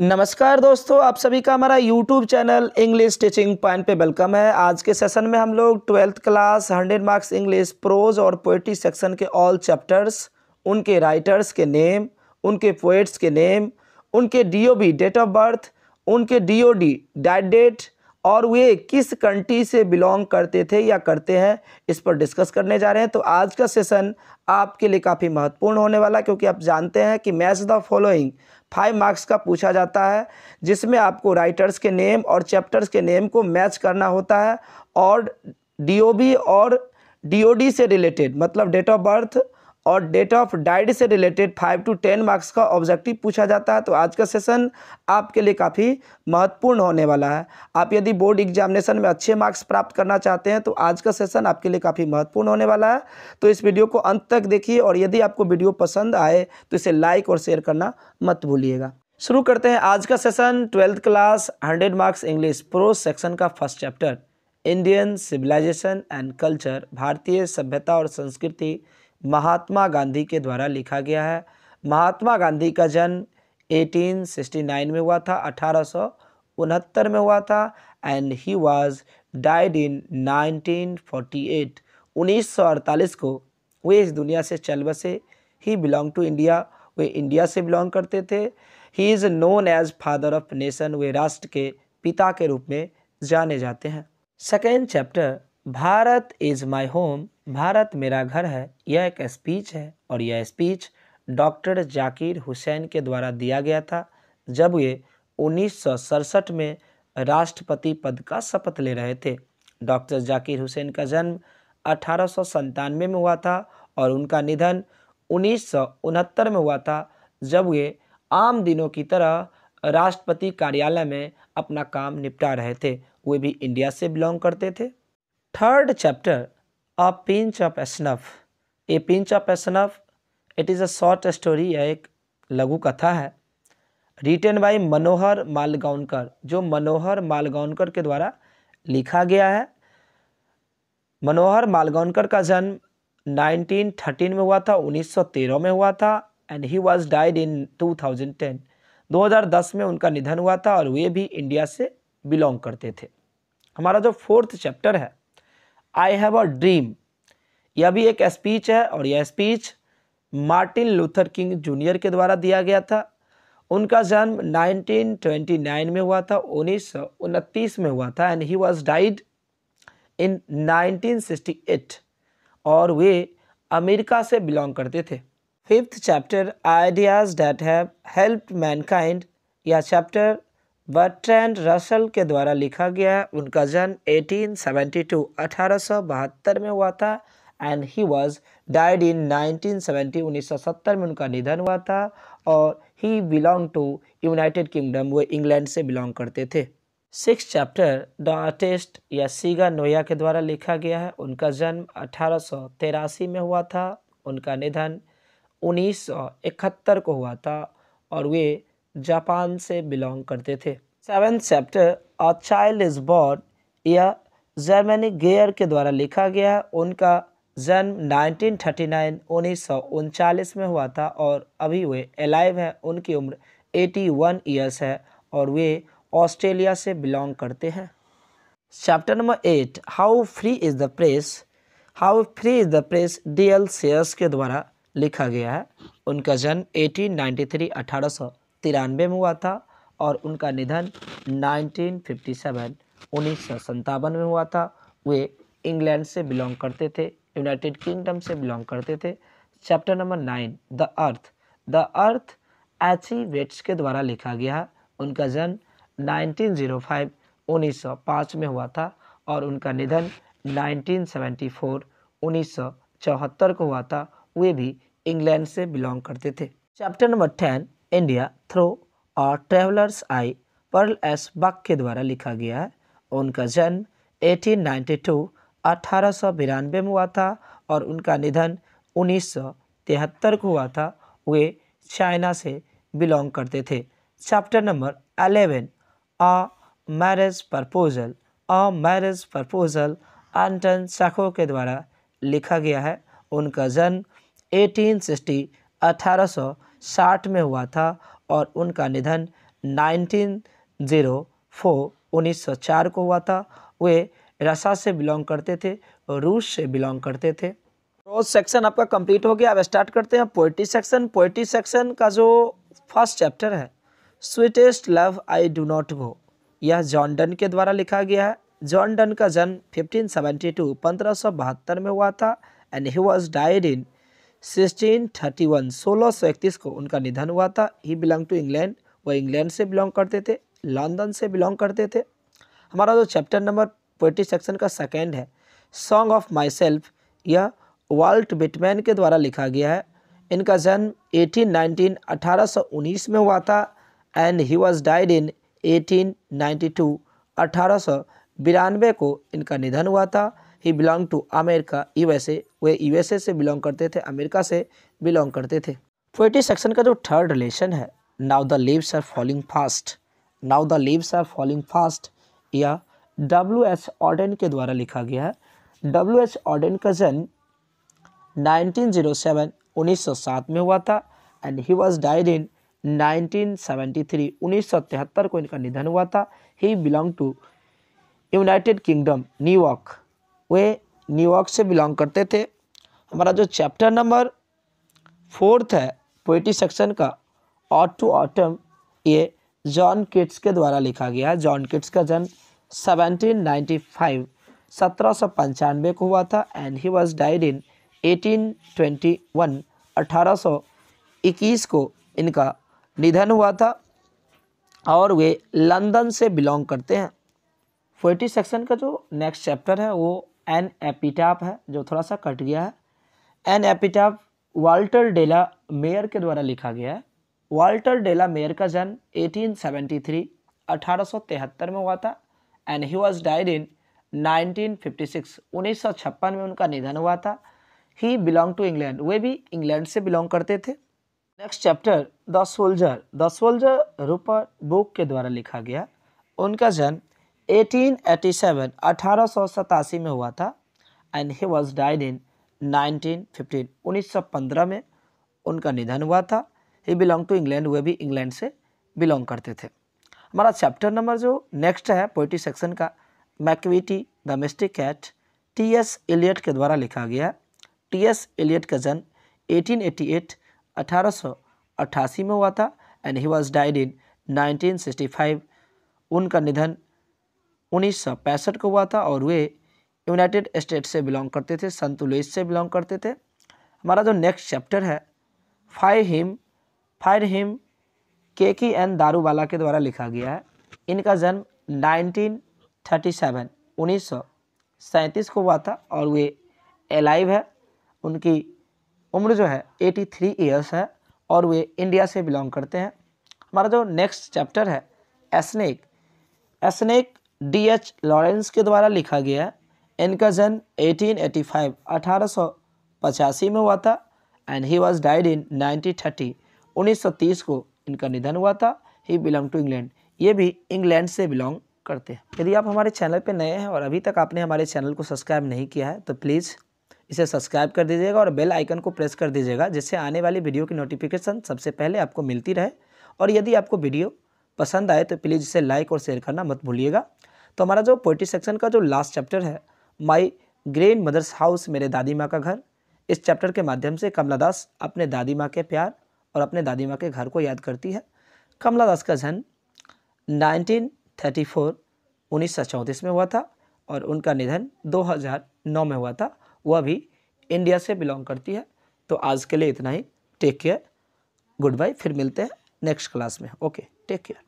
नमस्कार दोस्तों आप सभी का हमारा YouTube channel English teaching point पे वेलकम है आज के सेशन में हम लोग twelfth class hundred marks English prose और पोएट्री सेक्शन के ऑल चैप्टर्स उनके राइटर्स के नेम उनके पोएट्स के नेम उनके डीओबी डेट ऑफ बर्थ उनके डीओडी डैट डेट और वे किस कंट्री से बिलोंग करते थे या करते हैं इस पर डिस्कस करने जा रहे हैं तो आज का सेशन आपके लिए काफ़ी महत्वपूर्ण होने वाला क्योंकि आप जानते हैं कि match the following five marks का पूछा जाता है जिसमें आपको राइटर्स के नेम और चैप्टर्स के नेम को मैच करना होता है और डी और डी से रिलेटेड मतलब डेट ऑफ बर्थ और डेट ऑफ डाइड से related five to ten marks का ऑब्जेक्टिव पूछा जाता है तो आज का सेशन आपके लिए काफ़ी महत्वपूर्ण होने वाला है आप यदि बोर्ड एग्जामिनेशन में अच्छे मार्क्स प्राप्त करना चाहते हैं तो आज का सेशन आपके लिए काफ़ी महत्वपूर्ण होने वाला है तो इस वीडियो को अंत तक देखिए और यदि आपको वीडियो पसंद आए तो इसे लाइक और शेयर करना मत भूलिएगा शुरू करते हैं आज का session twelfth class hundred marks English prose section का first chapter Indian civilization and culture भारतीय सभ्यता और संस्कृति महात्मा गांधी के द्वारा लिखा गया है महात्मा गांधी का जन्म 1869 में हुआ था अठारह में हुआ था and he was died in 1948 1948 को वे इस दुनिया से चल बसे ही बिलोंग टू इंडिया वे इंडिया से बिलोंग करते थे he is known as father of nation वे राष्ट्र के पिता के रूप में जाने जाते हैं second chapter Bharat is my home Bharat मेरा घर है यह एक स्पीच है और यह स्पीच डॉक्टर जाकिर हुसैन के द्वारा दिया गया था जब वे उन्नीस में राष्ट्रपति पद का शपथ ले रहे थे डॉक्टर जाकिर हुसैन का जन्म अठारह में हुआ था और उनका निधन उन्नीस में हुआ था जब वे आम दिनों की तरह राष्ट्रपति कार्यालय में अपना काम निपटा रहे थे वे भी इंडिया से बिलोंग करते थे third chapter a pinch of snuff. A pinch of snuff. It is a short story या एक लघु कथा है रिटेन बाई मनोहर मालगांवकर जो मनोहर मालगांवकर के द्वारा लिखा गया है मनोहर मालगांवकर का जन्म 1913 में हुआ था 1913 में हुआ था and he was died in 2010 2010 में उनका निधन हुआ था और वे भी इंडिया से बिलोंग करते थे हमारा जो फोर्थ चैप्टर है आई हैव अ ड्रीम यह भी एक स्पीच है और यह speech Martin Luther King junior के द्वारा दिया गया था उनका जन्म 1929 में हुआ था उन्नीस में हुआ था and he was died in 1968 और वे अमेरिका से बिलोंग करते थे fifth chapter ideas that have help mankind यह चैप्टर बर्ट्रैंड रसल के द्वारा लिखा गया है उनका जन्म 1872 सेवेंटी में हुआ था and he was died in 1970 seventy में उनका निधन हुआ था और he belong to United Kingdom वो इंग्लैंड से बिलोंग करते थे सिक्स चैप्टर द आर्टिस्ट या सीगा नोया के द्वारा लिखा गया है उनका जन्म अठारह में हुआ था उनका निधन 1971 को हुआ था और वे जापान से बिलोंग करते थे seventh chapter a child is born यह जर्मनी गेयर के द्वारा लिखा गया है उनका जन्म 1939 उन्नीस में हुआ था और अभी वे एलाइव हैं उनकी उम्र 81 इयर्स है और वे ऑस्ट्रेलिया से बिलोंग करते हैं chapter number eight how free is the press how free is the press D L Sayers के द्वारा लिखा गया है उनका जन्म 1893 सौ तिरानवे में हुआ था और उनका निधन 1957 उन्नीस में हुआ था वे इंग्लैंड से बिलोंग करते थे यूनाइटेड किंगडम से बिलोंग करते थे chapter number nine the earth the earth E Bates के द्वारा लिखा गया उनका जन्म 1905 1905 में हुआ था और उनका निधन 1974 1974 को हुआ था वे भी इंग्लैंड से बिलोंग करते थे chapter number ten India through और travellers eye Pearl S Buck के द्वारा लिखा गया है उनका जन्म 1892 1892 में हुआ था और उनका निधन 1973 को हुआ था वे चाइना से बिलोंग करते थे chapter number 11 a marriage proposal a marriage proposal Anton Chekhov के द्वारा लिखा गया है उनका जन्म 1860 सिक्सटी साठ में हुआ था और उनका निधन नाइनटीन ज़ीरो फोर उन्नीस सौ चार को हुआ था वे रसा से बिलोंग करते थे रूस से बिलोंग करते थे तो सेक्शन आपका कंप्लीट हो गया अब स्टार्ट करते हैं पोइट्री सेक्शन पोइट्री सेक्शन का जो फर्स्ट चैप्टर है sweetest love I do not go यह जॉन डन के द्वारा लिखा गया है जॉन डन का जन्म 1572 सेवेंटी में हुआ था and he was died in sixteen thirty one सोलह सौ इकतीस को उनका निधन हुआ था ही बिलोंग टू इंग्लैंड वो इंग्लैंड से बिलोंग करते थे लंदन से बिलोंग करते थे हमारा जो चैप्टर नंबर पोइट्री सेक्शन का सेकेंड है सॉन्ग ऑफ माई सेल्फ यह वाल्ट बिटमैन के द्वारा लिखा गया है इनका जन्म 1819 उन्नीस में हुआ था and he was died in 1892 बिरानवे को इनका निधन हुआ था he belong to America USA वे यूएसए से बिलोंग करते थे अमेरिका से बिलोंग करते थे फोर्टी सेक्शन का जो थर्ड रिलेशन है now the leaves are falling fast now the leaves are falling fast या डब्ल्यू एच ऑर्डन के द्वारा लिखा गया है डब्ल्यू एच ऑर्डन का जन्म नाइनटीन जीरो सेवन उन्नीस सौ सात में हुआ था and he was died in nineteen three उन्नीस सौ तिहत्तर को इनका निधन हुआ था he belong to United Kingdom New York वे न्यूयॉर्क से बिलोंग करते थे हमारा जो चैप्टर नंबर फोर्थ है पोइट्री सेक्शन का ऑट टू ऑटम ये जॉन किट्स के द्वारा लिखा गया है जॉन किट्स का जन्म 1795 सत्रह को हुआ था and he was died in 1821 1821 को इनका निधन हुआ था और वे लंदन से बिलोंग करते हैं फोर्टी सेक्शन का जो नेक्स्ट चैप्टर है वो एन एपिटाप है जो थोड़ा सा कट गया है an epitaph Walter de la Mare के द्वारा लिखा गया है वाल्टर डेला मेयर का जन्म 1873 सेवेंटी में हुआ था and he was died in 1956 1956 में उनका निधन हुआ था ही बिलोंग टू इंग्लैंड वे भी इंग्लैंड से बिलोंग करते थे next chapter the soldier the soldier Rupert Brooke के द्वारा लिखा गया उनका जन्म 1887 सतासी में हुआ था and he was died in 1915 1915 में उनका निधन हुआ था ही बिलोंग टू इंग्लैंड वे भी इंग्लैंड से बिलोंग करते थे हमारा चैप्टर नंबर जो नेक्स्ट है पोइट्री सेक्शन का Macavity domestic cat T S Eliot के द्वारा लिखा गया टी एस एलियट का जन्म 1888 1888 में हुआ था and he was died in 1965 उनका निधन उन्नीस सौ पैंसठ को हुआ था और वे यूनाइटेड स्टेट से बिलोंग करते थे संत लुइस से बिलोंग करते थे हमारा जो नेक्स्ट चैप्टर है fire hymn fire hymn Keki N Daruwalla के द्वारा लिखा गया है इनका जन्म 1937 1937 को हुआ था और वे एलाइव है उनकी उम्र जो है 83 थ्री ईयर्स है और वे इंडिया से बिलोंग करते हैं हमारा जो नेक्स्ट चैप्टर है snake snake D H Lawrence के द्वारा लिखा गया इनका जन्म 1885 एटी में हुआ था and he was died in 1930 1930 को इनका निधन हुआ था ही बिलोंग टू इंग्लैंड ये भी इंग्लैंड से बिलोंग करते हैं यदि आप हमारे चैनल पर नए हैं और अभी तक आपने हमारे चैनल को सब्सक्राइब नहीं किया है तो प्लीज़ इसे सब्सक्राइब कर दीजिएगा और बेल आइकन को प्रेस कर दीजिएगा जिससे आने वाली वीडियो की नोटिफिकेशन सबसे पहले आपको मिलती रहे और यदि आपको वीडियो पसंद आए तो प्लीज़ इसे लाइक और शेयर करना मत भूलिएगा तो हमारा जो पोइट्री सेक्शन का जो लास्ट चैप्टर है माई ग्रेन मदर्स हाउस मेरे दादी माँ का घर इस चैप्टर के माध्यम से कमला दास अपने दादी माँ के प्यार और अपने दादी माँ के घर को याद करती है कमला दास का जन्म 1934 1934 में हुआ था और उनका निधन 2009 में हुआ था वह भी इंडिया से बिलोंग करती है तो आज के लिए इतना ही टेक केयर गुड बाय फिर मिलते हैं नेक्स्ट क्लास में ओके टेक केयर